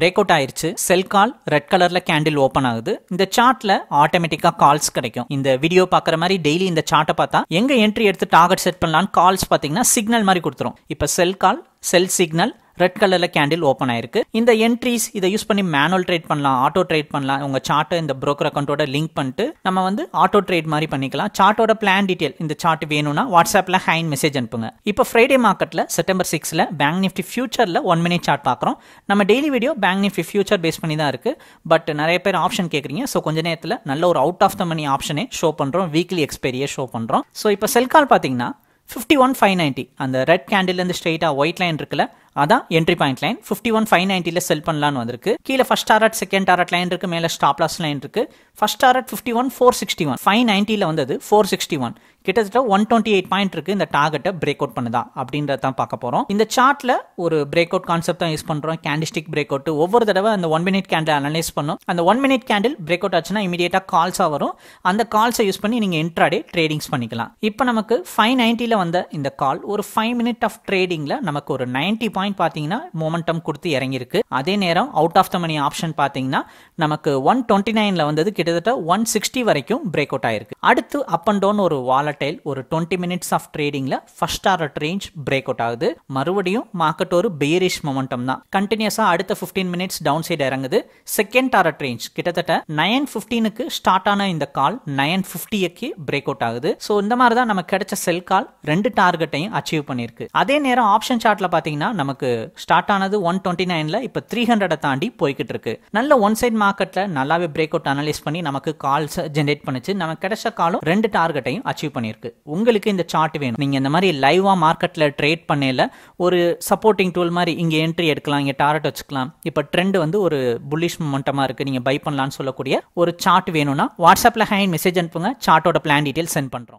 break out ஆயிருச்சு sell call red கலர்ல candle open ஆகுது இந்த சார்ட்ல ஆட்டோமேட்டிக்கா கால்ஸ் கிடைக்கும் இந்த வீடியோ பாக்குற மாதிரி டெய்லி இந்த சார்ட்டை பார்த்தா எங்க என்ட்ரி எடுத்து டார்கெட் செட் பண்ணலான்னு கால்ஸ் பாத்தீங்கன்னா சிக்னல் மாதிரி கொடுத்துரும் இப்ப sell call sell signal red கலரில் கேண்டில் ஓப்பன் ஆயிருக்கு இந்த என்ட்ரிஸ் இதை யூஸ் பண்ணி மேனுவல் ட்ரேட் பண்ணலாம் ஆட்டோ ட்ரேட் பண்ணலாம் உங்கள் சார்ட்டை இந்த ப்ரோக்கர் அக்கௌண்ட்டோட லிங்க் பண்ணிட்டு நம்ம வந்து ஆட்டோ ட்ரேட் மாதிரி பண்ணிக்கலாம் சார்ட்டோட பிளான் டீட்டெயில் இந்த சார்ட் வேணும்னா வாட்ஸ்அப்பில் ஹைன் மெசேஜ் அனுப்புங்க இப்போ ஃப்ரைடே மார்க்கெட்டில் செப்டம்பர் சிக்ஸில் பேங்க் நிஃப்டி ஃபியூச்சரில் ஒன் மினிட் சார்ட் பார்க்குறோம் நம்ம daily video bank Nifty future base பண்ணி தான் இருக்குது பட் நிறைய பேர் ஆப்ஷன் கேட்குறீங்க ஸோ கொஞ்ச நேரத்தில் நல்ல ஒரு அவுட் ஆஃப் த மணி ஆப்ஷனே ஷோ பண்ணுறோம் வீக்லி எக்ஸ்பெரியே ஷோ பண்ணுறோம் ஸோ இப்போ செல்கால் பார்த்தீங்கன்னா ஃபிஃப்டி ஒன் ஃபைவ் நைன்ட்டி அந்த ரெட் கேண்டில் இருந்து ஸ்ட்ரெயிட்டாக ஒயிட் லைன் இருக்குல்ல அதான் entry point line fifty one five நைன்ட்டியில் செல் பண்ணலான்னு வந்திருக்கு கீழே first target second target line இருக்கு மேலே ஸ்டாப் லாஸ் லைன் இருக்கு first target fifty one four sixty one five நைன்ட்டியில் வந்தது ஃபோர் சிக்ஸ்டி ஒன் கிட்டத்தட்ட ஒன் டுவெண்ட்டி எயிட் பாயிண்ட் இருக்கு இந்த டார்கெட்டை பிரேக் அவுட் பண்ணுதா அப்படின்றத தான் பார்க்க போகிறோம் இந்த சார்ட்ல ஒரு பிரேக் அவுட் கான்செப்ட் தான் யூஸ் பண்ணுறோம் கேண்டிஸ்டிக் பிரேக் அவுட் ஒவ்வொரு தடவை அந்த ஒன் மினிட் கேண்டில் அனலைஸ் பண்ணும் அந்த one minute candle break out ஆச்சுன்னா இமீடியட்டாக கால்ஸாக வரும் அந்த கால்ஸை யூஸ் பண்ணி நீங்கள் இன்ட்ராடே ட்ரேடிங்ஸ் பண்ணிக்கலாம் இப்போ நமக்கு ஃபைவ் நைன்ட்டியில் வந்த இந்த கால் ஒரு ஃபைவ் மினிட் ஆஃப் ட்ரேடிங்கில் நமக்கு ஒரு நைன்ட்டி பாயிண்ட் பார்த்தீங்கன்னா மொமெண்டம் கொடுத்து இறங்கியிருக்கு அதே நேரம் out of the money option பார்த்தீங்கன்னா நமக்கு ஒன் டுவெண்ட்டி நைனில் வந்தது கிட்டத்தட்ட ஒன் சிக்ஸ்டி வரைக்கும் பிரேக் அவுட் ஆயிருக்கு அடுத்து அப் அண்ட் டவுன் ஒரு வாலட்டைல் ஒரு டுவெண்ட்டி மினிட்ஸ் ஆஃப் ட்ரேடிங்கில் ஃபர்ஸ்ட் ஆர்ட் ரேஞ்ச் பிரேக் அவுட் ஆகுது மறுபடியும் மார்க்கெட் ஒரு பேரிஷ் மொமெண்டம் தான் கண்டினியூஸாக அடுத்த ஃபிஃப்டீன் மினிட்ஸ் டவுன் சைடு இறங்குது செகண்ட் ஆர்ட் ரேஞ்ச் கிட்டத்தட்ட நைன் ஃபிஃப்டீனுக்கு ஸ்டார்ட் ஆன இந்த கால் நைன் ஃபிஃப்டிக்கு பிரேக் அவுட் ஆகுது ஸோ இந்த மாதிரி தான் நமக்கு கிடைச்ச செல் கால் ரெண்டு டார்கெட்டையும் அச்சீவ் பண்ணியிருக்கு அதே நேரம் ஆப்ஷன் சார்ட்ல பார்த்தீங்கன்னா நம்ம நமக்கு ஸ்டார்ட் ஆனது ஒன் டுவெண்ட்டி நைனில் இப்போ த்ரீ ஹண்ட்ரடை தாண்டி போய்கிட்டு இருக்கு நல்ல ஒன் சைட் மார்க்கெட்டில் நல்லாவே பிரேக் அவுட் அனலைஸ் பண்ணி நமக்கு கால்ஸ் ஜென்ரேட் பண்ணுச்சு நமக்கு கிடைச்ச காலம் ரெண்டு டார்கெட்டையும் அச்சீவ் பண்ணியிருக்கு உங்களுக்கு இந்த சார்ட் வேணும் நீங்கள் இந்த மாதிரி லைவாக மார்க்கெட்டில் ட்ரேட் பண்ணல ஒரு சப்போர்ட்டிங் டூல் மாதிரி இங்கே என்ட்ரி எடுக்கலாம் இங்கே டார்கெட் வச்சுக்கலாம் இப்போ ட்ரெண்ட் வந்து ஒரு புல்லிஷ் மொமெண்டமாக இருக்குது நீங்கள் பை பண்ணலாம்னு சொல்லக்கூடிய ஒரு சார்ட் வேணும்னா வாட்ஸ்அப்பில் ஹேண்ட் மெசேஜ் அனுப்புங்க சார்ட்டோட பிளான் டீட்டெயில் சென்ட் பண்ணுறோம்